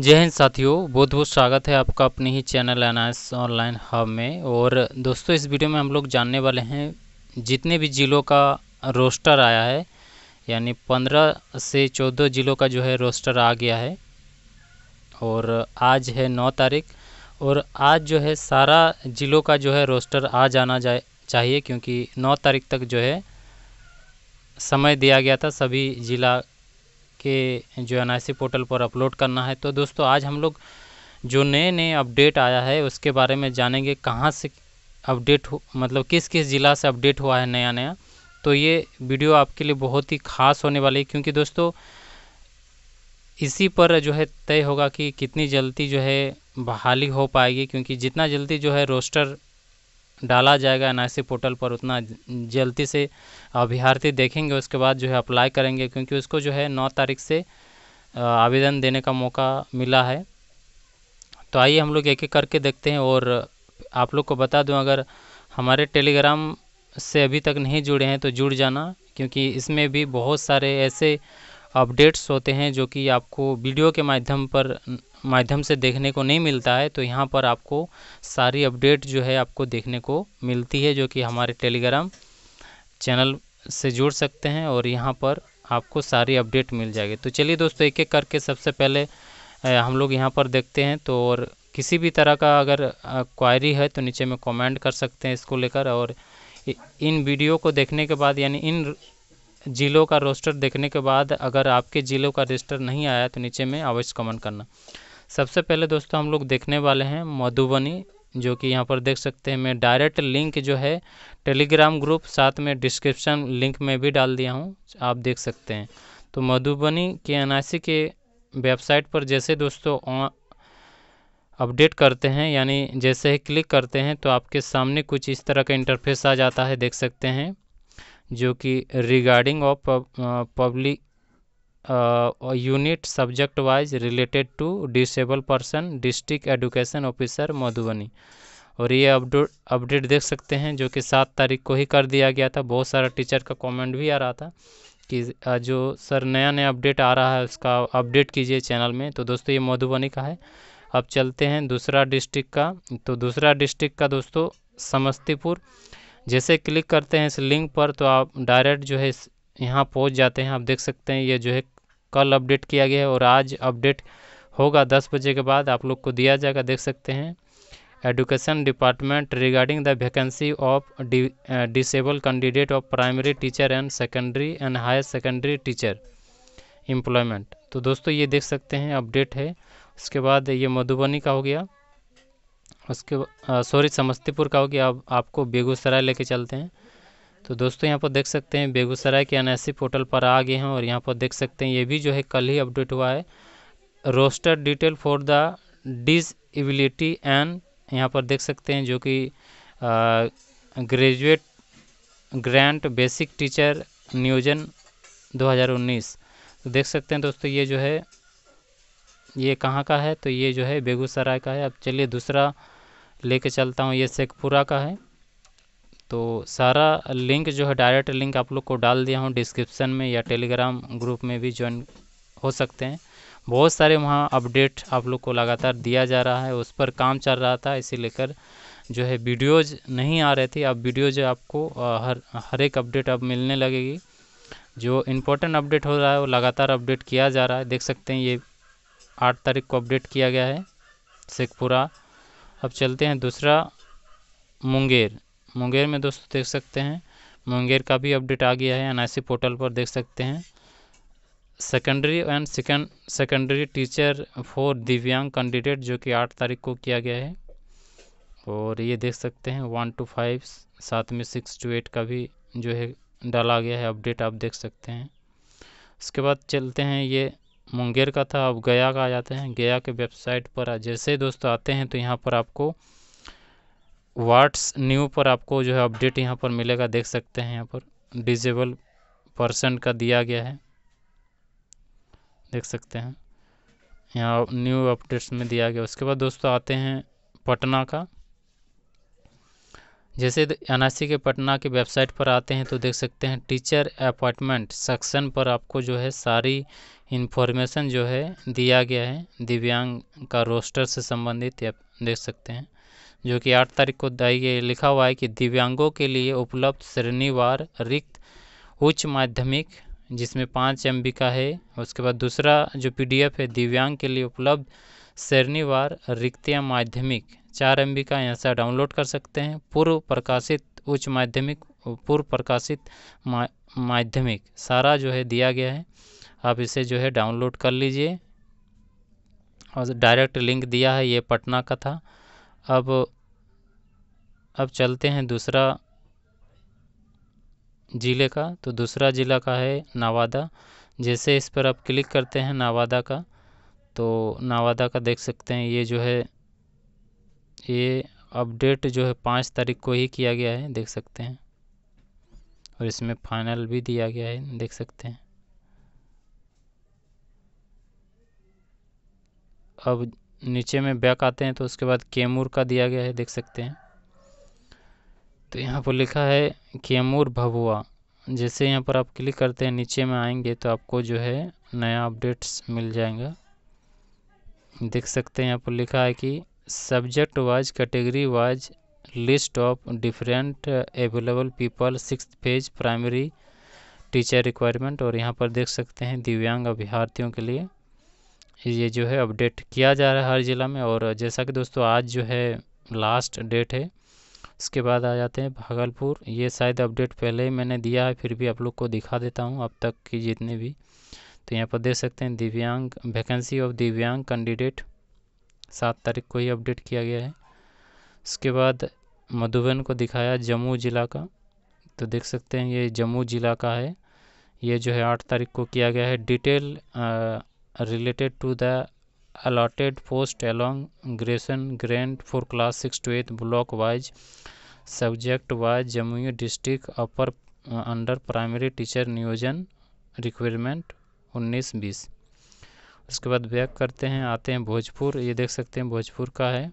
जय हिंद साथियों बहुत बहुत स्वागत है आपका अपने ही चैनल एनाइस ऑनलाइन हब में और दोस्तों इस वीडियो में हम लोग जानने वाले हैं जितने भी ज़िलों का रोस्टर आया है यानी पंद्रह से चौदह ज़िलों का जो है रोस्टर आ गया है और आज है नौ तारीख और आज जो है सारा ज़िलों का जो है रोस्टर आ जाना जा चाहिए क्योंकि नौ तारीख तक जो है समय दिया गया था सभी ज़िला के जो एन पोर्टल पर अपलोड करना है तो दोस्तों आज हम लोग जो नए नए अपडेट आया है उसके बारे में जानेंगे कहाँ से अपडेट हो मतलब किस किस ज़िला से अपडेट हुआ है नया नया तो ये वीडियो आपके लिए बहुत ही खास होने वाली है क्योंकि दोस्तों इसी पर जो है तय होगा कि कितनी जल्दी जो है बहाली हो पाएगी क्योंकि जितना जल्दी जो है रोस्टर डाला जाएगा सी पोर्टल पर उतना जल्दी से अभ्यर्थी देखेंगे उसके बाद जो है अप्लाई करेंगे क्योंकि उसको जो है नौ तारीख से आवेदन देने का मौका मिला है तो आइए हम लोग एक एक करके देखते हैं और आप लोग को बता दूं अगर हमारे टेलीग्राम से अभी तक नहीं जुड़े हैं तो जुड़ जाना क्योंकि इसमें भी बहुत सारे ऐसे अपडेट्स होते हैं जो कि आपको वीडियो के माध्यम पर माध्यम से देखने को नहीं मिलता है तो यहाँ पर आपको सारी अपडेट जो है आपको देखने को मिलती है जो कि हमारे टेलीग्राम चैनल से जुड़ सकते हैं और यहाँ पर आपको सारी अपडेट मिल जाएगी तो चलिए दोस्तों एक एक करके सबसे पहले हम लोग यहाँ पर देखते हैं तो और किसी भी तरह का अगर क्वायरी है तो नीचे में कमेंट कर सकते हैं इसको लेकर और इन वीडियो को देखने के बाद यानी इन ज़िलों का रोस्टर देखने के बाद अगर आपके ज़िलों का रजिस्टर नहीं आया तो नीचे में अवश्य कमेंट करना सबसे पहले दोस्तों हम लोग देखने वाले हैं मधुबनी जो कि यहाँ पर देख सकते हैं मैं डायरेक्ट लिंक जो है टेलीग्राम ग्रुप साथ में डिस्क्रिप्शन लिंक में भी डाल दिया हूँ आप देख सकते हैं तो मधुबनी के एन के वेबसाइट पर जैसे दोस्तों अपडेट करते हैं यानी जैसे ही क्लिक करते हैं तो आपके सामने कुछ इस तरह का इंटरफेस आ जाता है देख सकते हैं जो कि regarding of public unit subject wise related to disable person district education officer Madhubani और ये अपडेट अपडेट देख सकते हैं जो कि सात तारीख को ही कर दिया गया था बहुत सारा टीचर का कमेंट भी आ रहा था कि uh, जो सर नया नया अपडेट आ रहा है उसका अपडेट कीजिए चैनल में तो दोस्तों ये मधुबनी का है अब चलते हैं दूसरा डिस्ट्रिक्ट का तो दूसरा डिस्ट्रिक्ट का दोस्तों समस्तीपुर जैसे क्लिक करते हैं इस लिंक पर तो आप डायरेक्ट जो है यहाँ पहुँच जाते हैं आप देख सकते हैं ये जो है कल अपडेट किया गया है और आज अपडेट होगा दस बजे के बाद आप लोग को दिया जाएगा देख सकते हैं education department regarding the vacancy of disable candidate of primary teacher and secondary and higher secondary teacher employment तो दोस्तों ये देख सकते हैं अपडेट है उसके बाद ये मधुबनी का हो गया उसके सॉरी समस्तीपुर का हो गया आप, आपको बेगूसराय लेके चलते हैं तो दोस्तों यहाँ पर देख सकते हैं बेगूसराय के एनएससी पोर्टल पर आ गए हैं और यहाँ पर देख सकते हैं ये भी जो है कल ही अपडेट हुआ है roster detail for the disability and यहाँ पर देख सकते हैं जो कि ग्रेजुएट ग्रैंड बेसिक टीचर नियोजन 2019 तो देख सकते हैं दोस्तों ये जो है ये कहाँ का है तो ये जो है बेगूसराय का है अब चलिए दूसरा लेके चलता हूँ ये शेखपुरा का है तो सारा लिंक जो है डायरेक्ट लिंक आप लोग को डाल दिया हूँ डिस्क्रिप्शन में या टेलीग्राम ग्रुप में भी ज्वाइन हो सकते हैं बहुत सारे वहाँ अपडेट आप लोग को लगातार दिया जा रहा है उस पर काम चल रहा था इसी लेकर जो है वीडियोज नहीं आ रहे थे अब वीडियोज आपको हर हर एक अपडेट अब मिलने लगेगी जो इम्पोर्टेंट अपडेट हो रहा है वो लगातार अपडेट किया जा रहा है देख सकते हैं ये आठ तारीख को अपडेट किया गया है शेखपुरा अब चलते हैं दूसरा मुंगेर मुंगेर में दोस्तों देख सकते हैं मुंगेर का भी अपडेट आ गया है सी पोर्टल पर देख सकते हैं secondary and second secondary teacher for दिव्यांग कैंडिडेट जो कि आठ तारीख को किया गया है और ये देख सकते हैं वन टू फाइव साथ में सिक्स टू एट का भी जो है डाला गया है अपडेट आप देख सकते हैं उसके बाद चलते हैं ये मुंगेर का था अब गया का आ जाते हैं गया के वेबसाइट पर जैसे दोस्तों आते हैं तो यहाँ पर आपको वाट्स न्यू पर आपको जो है अपडेट यहाँ पर मिलेगा देख सकते हैं यहाँ पर डिजेबल पर्सन का दिया गया है देख सकते हैं यहाँ न्यू अपडेट्स में दिया गया उसके बाद दोस्तों आते हैं पटना का जैसे सी के पटना के वेबसाइट पर आते हैं तो देख सकते हैं टीचर अपॉइंटमेंट सेक्शन पर आपको जो है सारी इन्फॉर्मेशन जो है दिया गया है दिव्यांग का रोस्टर से संबंधित आप देख सकते हैं जो कि आठ तारीख को ये लिखा हुआ है कि दिव्यांगों के लिए उपलब्ध श्रेणीवार रिक्त उच्च माध्यमिक जिसमें पाँच एम का है उसके बाद दूसरा जो एफ है दिव्यांग के लिए उपलब्ध श्रेणीवार रिक्तियाँ माध्यमिक चार एम का यहाँ से डाउनलोड कर सकते हैं पूर्व प्रकाशित उच्च माध्यमिक पूर्व प्रकाशित मा, माध्यमिक सारा जो है दिया गया है आप इसे जो है डाउनलोड कर लीजिए और डायरेक्ट लिंक दिया है ये पटना का था अब अब चलते हैं दूसरा ज़िले का तो दूसरा ज़िला का है नवादा जैसे इस पर आप क्लिक करते हैं नवादा का तो नवादा का देख सकते हैं ये जो है ये अपडेट जो है पाँच तारीख को ही किया गया है देख सकते हैं और इसमें फाइनल भी दिया गया है देख सकते हैं अब नीचे में बैक आते हैं तो उसके बाद केमूर का दिया गया है देख सकते हैं तो यहाँ पर लिखा है केमूर भभुआ जैसे यहाँ पर आप क्लिक करते हैं नीचे में आएंगे तो आपको जो है नया अपडेट्स मिल जाएगा देख सकते हैं यहाँ पर लिखा है कि subject wise category wise list of different available people six page primary teacher requirement और यहाँ पर देख सकते हैं दिव्यांग अभ्यार्थियों के लिए ये जो है अपडेट किया जा रहा है हर ज़िला में और जैसा कि दोस्तों आज जो है लास्ट डेट है उसके बाद आ जाते हैं भागलपुर ये शायद अपडेट पहले ही मैंने दिया है फिर भी आप लोग को दिखा देता हूँ अब तक की जितने भी तो यहाँ पर देख सकते हैं दिव्यांग वैकेंसी ऑफ दिव्यांग कैंडिडेट सात तारीख को ही अपडेट किया गया है उसके बाद मधुबन को दिखाया जम्मू ज़िला का तो देख सकते हैं ये जम्मू ज़िला का है ये जो है आठ तारीख को किया गया है detail related to the allotted post along ग्रेसन grand for class six to eighth block wise subject wise Jammu district upper under primary teacher नियोजन रिक्वायरमेंट उन्नीस बीस उसके बाद बैक करते हैं आते हैं भोजपुर ये देख सकते हैं भोजपुर का है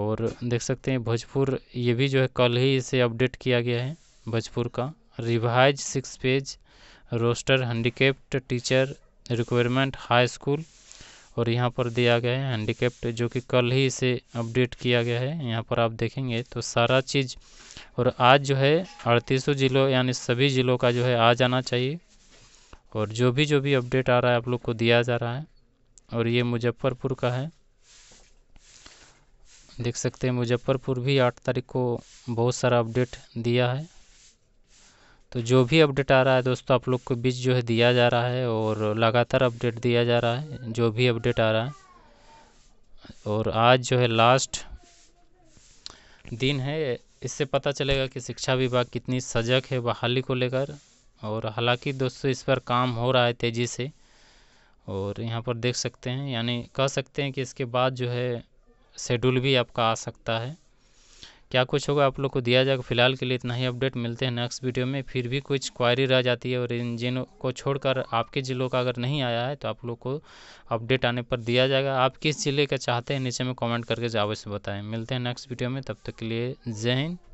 और देख सकते हैं भोजपुर ये भी जो है कल ही इसे अपडेट किया गया है भोजपुर का revise six page roster handicapped teacher requirement high school और यहाँ पर दिया गया है हैंडीकेप्ड जो कि कल ही इसे अपडेट किया गया है यहाँ पर आप देखेंगे तो सारा चीज़ और आज जो है अड़तीसों ज़िलों यानी सभी ज़िलों का जो है आ जाना चाहिए और जो भी जो भी अपडेट आ रहा है आप लोग को दिया जा रहा है और ये मुजफ्फरपुर का है देख सकते हैं मुजफ्फरपुर भी आठ तारीख को बहुत सारा अपडेट दिया है तो जो भी अपडेट आ रहा है दोस्तों आप लोग को बीच जो है दिया जा रहा है और लगातार अपडेट दिया जा रहा है जो भी अपडेट आ रहा है और आज जो है लास्ट दिन है इससे पता चलेगा कि शिक्षा विभाग कितनी सजग है बहाली को लेकर और हालांकि दोस्तों इस पर काम हो रहा है तेज़ी से और यहाँ पर देख सकते हैं यानी कह सकते हैं कि इसके बाद जो है शेड्यूल भी आपका आ सकता है क्या कुछ होगा आप लोग को दिया जाएगा फिलहाल के लिए इतना ही अपडेट मिलते हैं नेक्स्ट वीडियो में फिर भी कुछ क्वायरी रह जाती है और इन जिनों को छोड़कर आपके ज़िलों का अगर नहीं आया है तो आप लोग को अपडेट आने पर दिया जाएगा आप किस ज़िले का चाहते हैं नीचे में कमेंट करके से बताएं मिलते हैं नेक्स्ट वीडियो में तब तक के लिए जय हिंद